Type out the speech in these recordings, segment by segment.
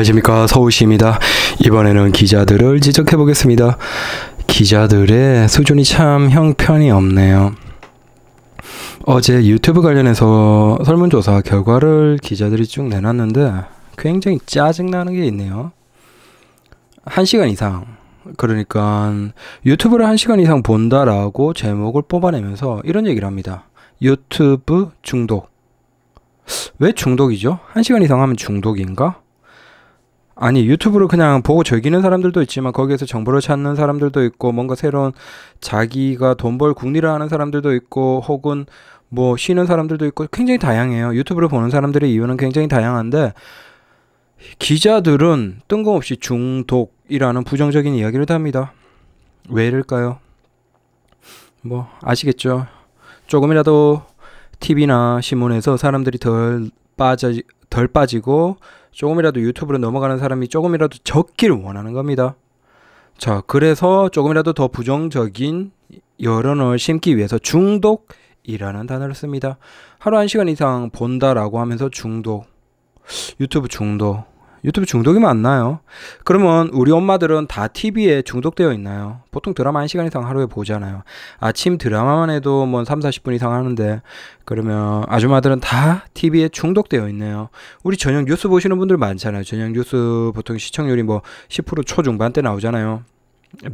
안녕하십니까 서울시입니다. 이번에는 기자들을 지적해 보겠습니다. 기자들의 수준이 참 형편이 없네요. 어제 유튜브 관련해서 설문조사 결과를 기자들이 쭉 내놨는데 굉장히 짜증나는 게 있네요. 1시간 이상 그러니까 유튜브를 1시간 이상 본다라고 제목을 뽑아내면서 이런 얘기를 합니다. 유튜브 중독. 왜 중독이죠? 1시간 이상 하면 중독인가? 아니 유튜브를 그냥 보고 즐기는 사람들도 있지만 거기에서 정보를 찾는 사람들도 있고 뭔가 새로운 자기가 돈 벌 궁리를 하는 사람들도 있고 혹은 뭐 쉬는 사람들도 있고 굉장히 다양해요. 유튜브를 보는 사람들의 이유는 굉장히 다양한데 기자들은 뜬금없이 중독이라는 부정적인 이야기를 합니다 왜일까요? 뭐 아시겠죠. 조금이라도 TV나 신문에서 사람들이 덜 빠져 덜 빠지고 조금이라도 유튜브로 넘어가는 사람이 조금이라도 적기를 원하는 겁니다. 자, 그래서 조금이라도 더 부정적인 여론을 심기 위해서 중독이라는 단어를 씁니다. 하루 1시간 이상 본다라고 하면서 중독, 유튜브 중독, 유튜브 중독이 많나요? 그러면 우리 엄마들은 다 TV에 중독되어 있나요? 보통 드라마 1시간 이상 하루에 보잖아요. 아침 드라마만 해도 뭐 3, 40분 이상 하는데 그러면 아줌마들은 다 TV에 중독되어 있네요. 우리 저녁 뉴스 보시는 분들 많잖아요. 저녁 뉴스 보통 시청률이 뭐 10% 초중반대 나오잖아요.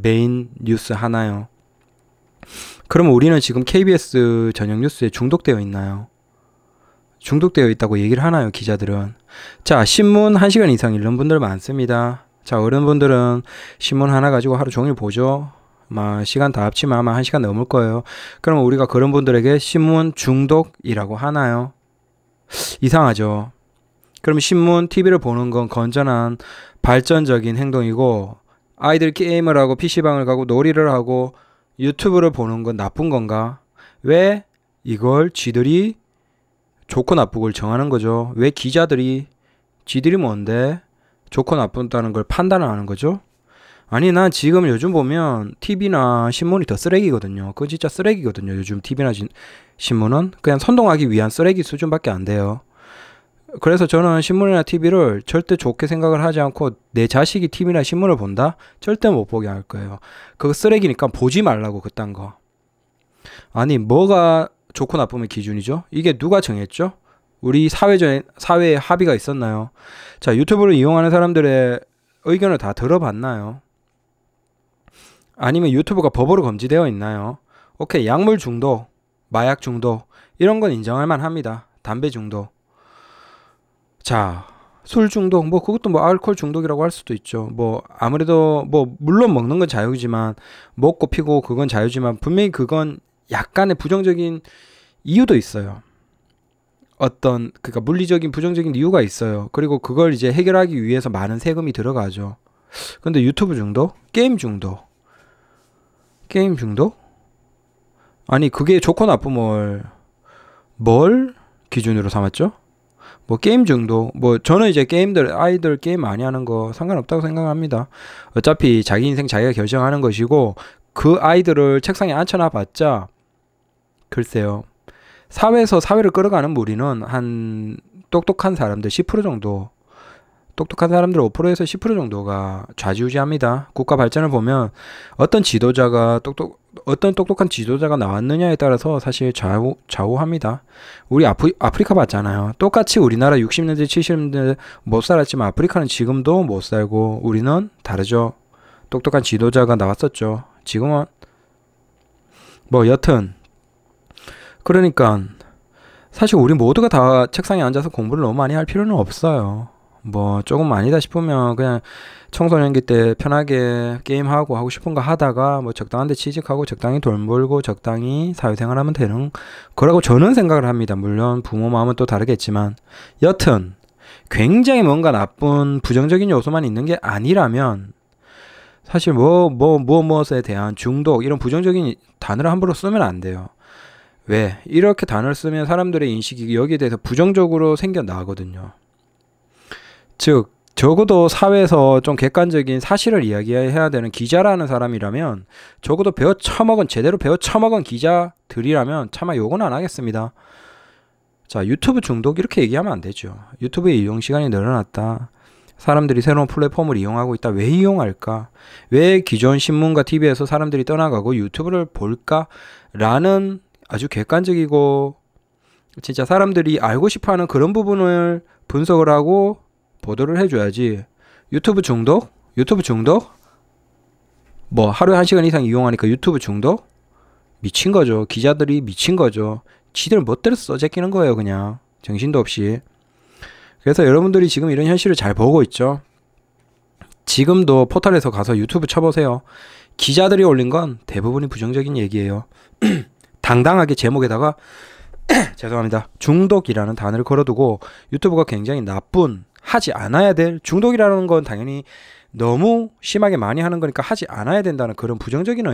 메인 뉴스 하나요. 그럼 우리는 지금 KBS 저녁 뉴스에 중독되어 있나요? 중독되어 있다고 얘기를 하나요, 기자들은? 자, 신문 1시간 이상 읽는 분들 많습니다. 자, 어른분들은 신문 하나 가지고 하루 종일 보죠. 마, 시간 다 합치면 아마 1시간 넘을 거예요. 그러면 우리가 그런 분들에게 신문 중독이라고 하나요? 이상하죠. 그럼 신문, TV를 보는 건 건전한 발전적인 행동이고 아이들 게임을 하고 PC방을 가고 놀이를 하고 유튜브를 보는 건 나쁜 건가? 왜 이걸 쥐들이 좋고 나쁘고를 정하는 거죠. 왜 기자들이 지들이 뭔데 좋고 나쁘다는 걸 판단을 하는 거죠? 아니 난 지금 요즘 보면 TV나 신문이 더 쓰레기거든요. 그거 진짜 쓰레기거든요. 요즘 TV나 진, 신문은 그냥 선동하기 위한 쓰레기 수준밖에 안 돼요. 그래서 저는 신문이나 TV를 절대 좋게 생각을 하지 않고 내 자식이 TV나 신문을 본다? 절대 못 보게 할 거예요. 그거 쓰레기니까 보지 말라고 그딴 거. 아니 뭐가 좋고 나쁨의 기준이죠. 이게 누가 정했죠? 우리 사회적 사회에 합의가 있었나요? 자, 유튜브를 이용하는 사람들의 의견을 다 들어봤나요? 아니면 유튜브가 법으로 금지되어 있나요? 오케이, 약물 중독, 마약 중독 이런 건 인정할 만합니다. 담배 중독. 자, 술 중독 뭐 그것도 뭐 알코올 중독이라고 할 수도 있죠. 뭐 아무래도 뭐 물론 먹는 건 자유지만 먹고 피고 그건 자유지만 분명히 그건 약간의 부정적인 이유도 있어요. 어떤 그니까 물리적인 부정적인 이유가 있어요. 그리고 그걸 이제 해결하기 위해서 많은 세금이 들어가죠. 근데 유튜브 중도 게임 중도 게임 중도 아니 그게 좋고 나쁨을 뭘 기준으로 삼았죠? 뭐 게임 중도뭐 저는 이제 게임들 아이들 게임 많이 하는 거 상관없다고 생각합니다. 어차피 자기 인생 자기가 결정하는 것이고 그 아이들을 책상에 앉혀놔봤자 글쎄요. 사회에서 사회를 끌어가는 무리는 한 똑똑한 사람들 10% 정도 똑똑한 사람들 5%에서 10% 정도가 좌지우지합니다. 국가 발전을 보면 어떤 지도자가 똑똑 어떤 똑똑한 지도자가 나왔느냐에 따라서 사실 좌우, 좌우합니다. 우리 아프, 아프리카 봤잖아요. 똑같이 우리나라 60년대, 70년대 못 살았지만 아프리카는 지금도 못 살고 우리는 다르죠. 똑똑한 지도자가 나왔었죠. 지금은 뭐 여튼 그러니까 사실 우리 모두가 다 책상에 앉아서 공부를 너무 많이 할 필요는 없어요. 뭐 조금 아니다 싶으면 그냥 청소년기 때 편하게 게임하고 하고 싶은 거 하다가 뭐 적당한 데 취직하고 적당히 돈 벌고 적당히 사회생활 하면 되는 거라고 저는 생각을 합니다. 물론 부모 마음은 또 다르겠지만 여튼 굉장히 뭔가 나쁜 부정적인 요소만 있는 게 아니라면 사실 뭐 뭐 뭐, 무엇 뭐, 무엇에 대한 중독 이런 부정적인 단어를 함부로 쓰면 안 돼요. 왜 이렇게 단어를 쓰면 사람들의 인식이 여기에 대해서 부정적으로 생겨나거든요. 즉 적어도 사회에서 좀 객관적인 사실을 이야기해야 되는 기자라는 사람이라면 적어도 배워 처먹은 제대로 배워 처먹은 기자들이라면 차마 욕은 안 하겠습니다. 자 유튜브 중독 이렇게 얘기하면 안 되죠. 유튜브의 이용 시간이 늘어났다. 사람들이 새로운 플랫폼을 이용하고 있다. 왜 이용할까? 왜 기존 신문과 TV에서 사람들이 떠나가고 유튜브를 볼까? 라는 아주 객관적이고 진짜 사람들이 알고 싶어 하는 그런 부분을 분석을 하고 보도를 해줘야지 유튜브 중독? 유튜브 중독? 뭐 하루에 한 시간 이상 이용하니까 유튜브 중독? 미친 거죠. 기자들이 미친 거죠. 지들 멋대로 써재끼는 거예요, 그냥. 정신도 없이. 그래서 여러분들이 지금 이런 현실을 잘 보고 있죠. 지금도 포털에서 가서 유튜브 쳐보세요. 기자들이 올린 건 대부분이 부정적인 얘기예요. 당당하게 제목에다가 죄송합니다. 중독이라는 단어를 걸어두고 유튜브가 굉장히 나쁜 하지 않아야 될 중독이라는 건 당연히 너무 심하게 많이 하는 거니까 하지 않아야 된다는 그런 부정적인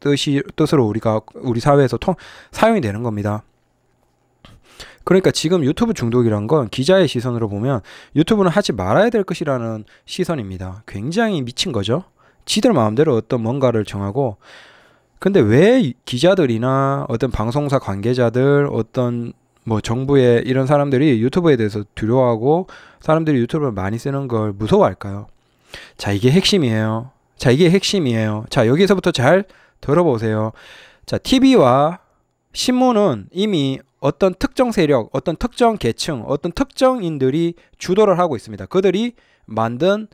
뜻이 뜻으로 우리가 우리 사회에서 통, 사용이 되는 겁니다. 그러니까 지금 유튜브 중독이란 건 기자의 시선으로 보면 유튜브는 하지 말아야 될 것이라는 시선입니다. 굉장히 미친 거죠. 지들 마음대로 어떤 뭔가를 정하고 근데 왜 기자들이나 어떤 방송사 관계자들 어떤 뭐 정부의 이런 사람들이 유튜브에 대해서 두려워하고 사람들이 유튜브를 많이 쓰는 걸 무서워할까요? 자, 이게 핵심이에요. 자, 이게 핵심이에요. 자, 여기서부터 잘 들어보세요. 자, TV와 신문은 이미 어떤 특정 세력, 어떤 특정 계층, 어떤 특정인들이 주도를 하고 있습니다. 그들이 만든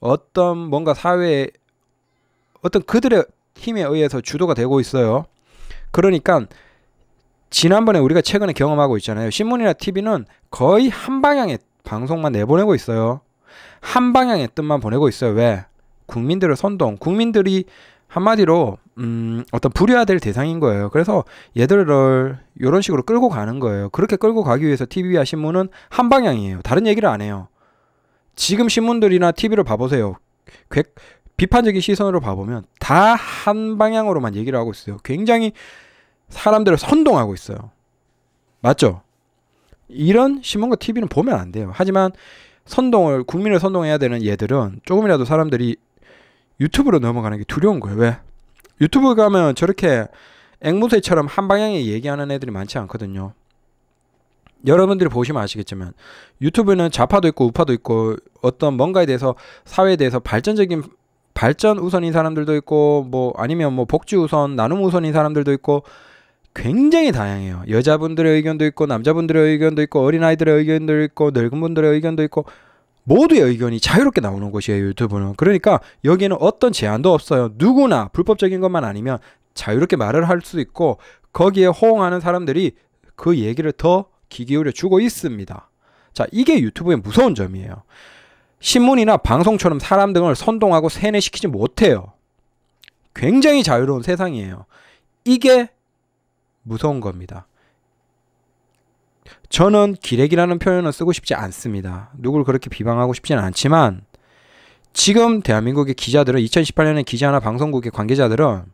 어떤 뭔가 사회에 어떤 그들의 힘에 의해서 주도가 되고 있어요. 그러니까 지난번에 우리가 최근에 경험하고 있잖아요. 신문이나 TV는 거의 한 방향의 방송만 내보내고 있어요. 한 방향의 뜻만 보내고 있어요. 왜? 국민들을 선동, 국민들이 한마디로 음, 어떤 불효화될 대상인 거예요. 그래서 얘들을 이런 식으로 끌고 가는 거예요. 그렇게 끌고 가기 위해서 TV와 신문은 한 방향이에요. 다른 얘기를 안 해요. 지금 신문들이나 TV를 봐보세요. 비판적인 시선으로 봐보면 다 한 방향으로만 얘기를 하고 있어요. 굉장히 사람들을 선동하고 있어요. 맞죠? 이런 신문과 TV는 보면 안 돼요. 하지만 선동을 국민을 선동해야 되는 얘들은 조금이라도 사람들이 유튜브로 넘어가는 게 두려운 거예요. 왜? 유튜브 가면 저렇게 앵무새처럼 한 방향에 얘기하는 애들이 많지 않거든요. 여러분들이 보시면 아시겠지만 유튜브는 좌파도 있고 우파도 있고 어떤 뭔가에 대해서 사회에 대해서 발전적인 발전 우선인 사람들도 있고 뭐 아니면 뭐 복지 우선, 나눔 우선인 사람들도 있고 굉장히 다양해요. 여자분들의 의견도 있고 남자분들의 의견도 있고 어린아이들의 의견도 있고 늙은 분들의 의견도 있고 모두의 의견이 자유롭게 나오는 곳이에요, 유튜브는. 그러니까 여기는 어떤 제한도 없어요. 누구나 불법적인 것만 아니면 자유롭게 말을 할 수 있고 거기에 호응하는 사람들이 그 얘기를 더귀 기울여 주고 있습니다. 자, 이게 유튜브의 무서운 점이에요. 신문이나 방송처럼 사람 등을 선동하고 세뇌시키지 못해요. 굉장히 자유로운 세상이에요. 이게 무서운 겁니다. 저는 기레기라는 표현을 쓰고 싶지 않습니다. 누굴 그렇게 비방하고 싶지는 않지만 지금 대한민국의 기자들은 2018년에 기자나 방송국의 관계자들은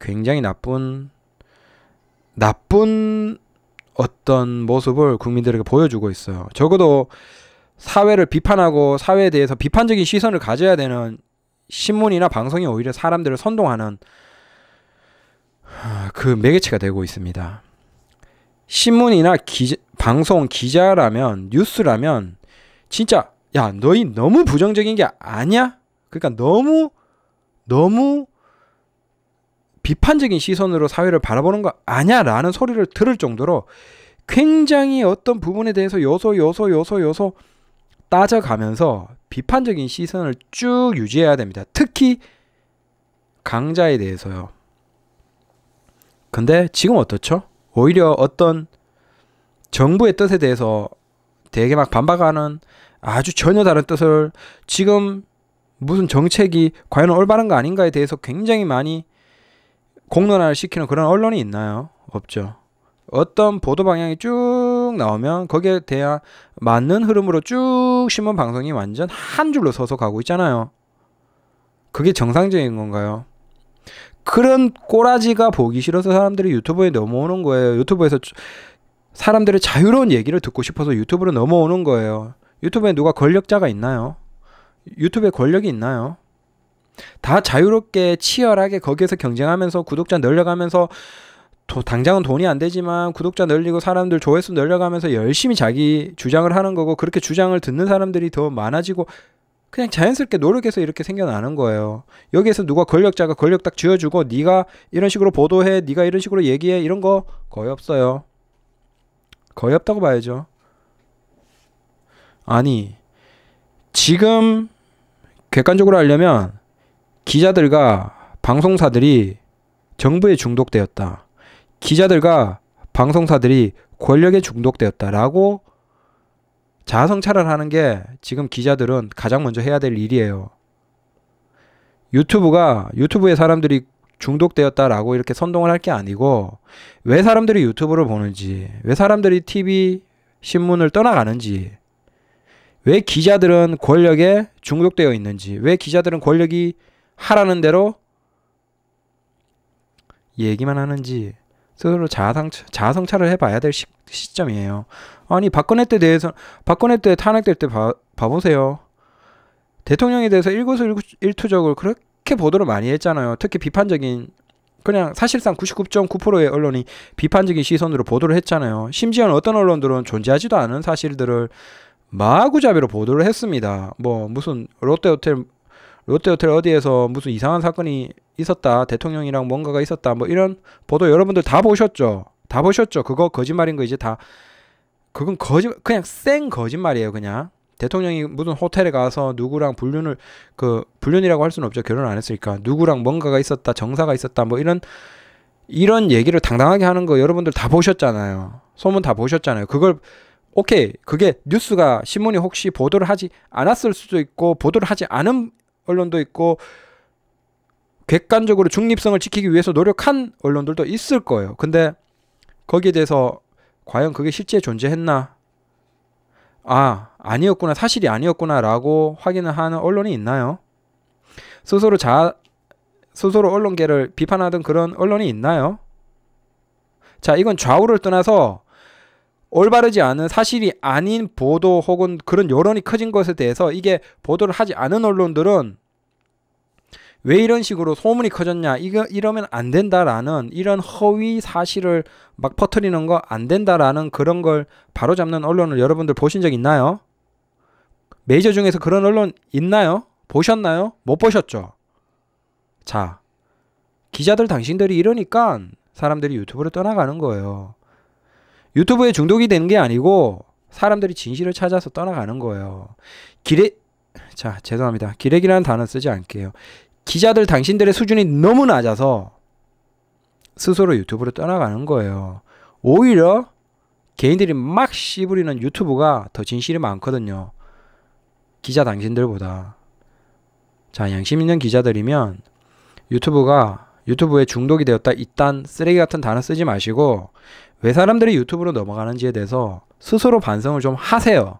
굉장히 나쁜 나쁜 어떤 모습을 국민들에게 보여주고 있어요. 적어도 사회를 비판하고 사회에 대해서 비판적인 시선을 가져야 되는 신문이나 방송이 오히려 사람들을 선동하는 그 매개체가 되고 있습니다. 신문이나 기자, 방송 기자라면 뉴스라면 진짜 야 너희 너무 부정적인 게 아니야? 그러니까 너무 너무 비판적인 시선으로 사회를 바라보는 거 아니야? 라는 소리를 들을 정도로 굉장히 어떤 부분에 대해서 요소요소요소요소 따져가면서 비판적인 시선을 쭉 유지해야 됩니다. 특히 강자에 대해서요. 근데 지금 어떻죠? 오히려 어떤 정부의 뜻에 대해서 되게 막 반박하는 아주 전혀 다른 뜻을 지금 무슨 정책이 과연 올바른 거 아닌가에 대해서 굉장히 많이 공론화를 시키는 그런 언론이 있나요? 없죠. 어떤 보도 방향이 쭉 나오면 거기에 대한 맞는 흐름으로 쭉 신문 방송이 완전 한 줄로 서서 가고 있잖아요. 그게 정상적인 건가요? 그런 꼬라지가 보기 싫어서 사람들이 유튜브에 넘어오는 거예요. 유튜브에서 사람들의 자유로운 얘기를 듣고 싶어서 유튜브로 넘어오는 거예요. 유튜브에 누가 권력자가 있나요? 유튜브에 권력이 있나요? 다 자유롭게 치열하게 거기에서 경쟁하면서 구독자 늘려가면서 도, 당장은 돈이 안 되지만 구독자 늘리고 사람들 조회수 늘려가면서 열심히 자기 주장을 하는 거고 그렇게 주장을 듣는 사람들이 더 많아지고 그냥 자연스럽게 노력해서 이렇게 생겨나는 거예요. 여기에서 누가 권력자가 권력 딱 쥐어주고 네가 이런 식으로 보도해, 네가 이런 식으로 얘기해 이런 거 거의 없어요. 거의 없다고 봐야죠. 아니 지금 객관적으로 하려면 기자들과 방송사들이 정부에 중독되었다. 기자들과 방송사들이 권력에 중독되었다라고 자성찰을 하는 게 지금 기자들은 가장 먼저 해야 될 일이에요. 유튜브가 유튜브에 사람들이 중독되었다라고 이렇게 선동을 할 게 아니고 왜 사람들이 유튜브를 보는지 왜 사람들이 TV 신문을 떠나가는지 왜 기자들은 권력에 중독되어 있는지 왜 기자들은 권력이 하라는 대로 얘기만 하는지 스스로 자아상, 자아성찰을 해봐야 될 시, 점이에요 아니 박근혜 때 대해서 박근혜 때 탄핵될 때 봐, 봐보세요. 대통령에 대해서 일거수일투족을 그렇게 보도를 많이 했잖아요. 특히 비판적인 그냥 사실상 99.9%의 언론이 비판적인 시선으로 보도를 했잖아요. 심지어는 어떤 언론들은 존재하지도 않은 사실들을 마구잡이로 보도를 했습니다. 뭐 무슨 롯데호텔 롯데호텔 어디에서 무슨 이상한 사건이 있었다 대통령이랑 뭔가가 있었다 뭐 이런 보도 여러분들 다 보셨죠 다 보셨죠 그거 거짓말인 거 이제 다 그건 거짓 그냥 생 거짓말이에요 그냥 대통령이 무슨 호텔에 가서 누구랑 불륜을 그 불륜이라고 할 수는 없죠 결혼 안 했으니까 누구랑 뭔가가 있었다 정사가 있었다 뭐 이런 이런 얘기를 당당하게 하는 거 여러분들 다 보셨잖아요 소문 다 보셨잖아요 그걸 오케이 그게 뉴스가 신문이 혹시 보도를 하지 않았을 수도 있고 보도를 하지 않은 언론도 있고 객관적으로 중립성을 지키기 위해서 노력한 언론들도 있을 거예요. 근데 거기에 대해서 과연 그게 실제 존재했나? 아, 아니었구나. 사실이 아니었구나라고 확인을 하는 언론이 있나요? 스스로 자 스스로 언론계를 비판하던 그런 언론이 있나요? 자, 이건 좌우를 떠나서 올바르지 않은 사실이 아닌 보도 혹은 그런 여론이 커진 것에 대해서 이게 보도를 하지 않은 언론들은 왜 이런 식으로 소문이 커졌냐 이거 이러면 안 된다라는 이런 허위 사실을 막 퍼뜨리는 거 안 된다라는 그런 걸 바로잡는 언론을 여러분들 보신 적 있나요? 메이저 중에서 그런 언론 있나요? 보셨나요? 못 보셨죠? 자 기자들 당신들이 이러니까 사람들이 유튜브를 떠나가는 거예요. 유튜브에 중독이 되는 게 아니고 사람들이 진실을 찾아서 떠나가는 거예요. 기레 자 죄송합니다. 기레기라는 단어 쓰지 않게요. 기자들 당신들의 수준이 너무 낮아서 스스로 유튜브로 떠나가는 거예요. 오히려 개인들이 막 씨부리는 유튜브가 더 진실이 많거든요. 기자 당신들보다. 자, 양심 있는 기자들이면 유튜브가 유튜브에 중독이 되었다. 이딴 쓰레기 같은 단어 쓰지 마시고 왜 사람들이 유튜브로 넘어가는지에 대해서 스스로 반성을 좀 하세요.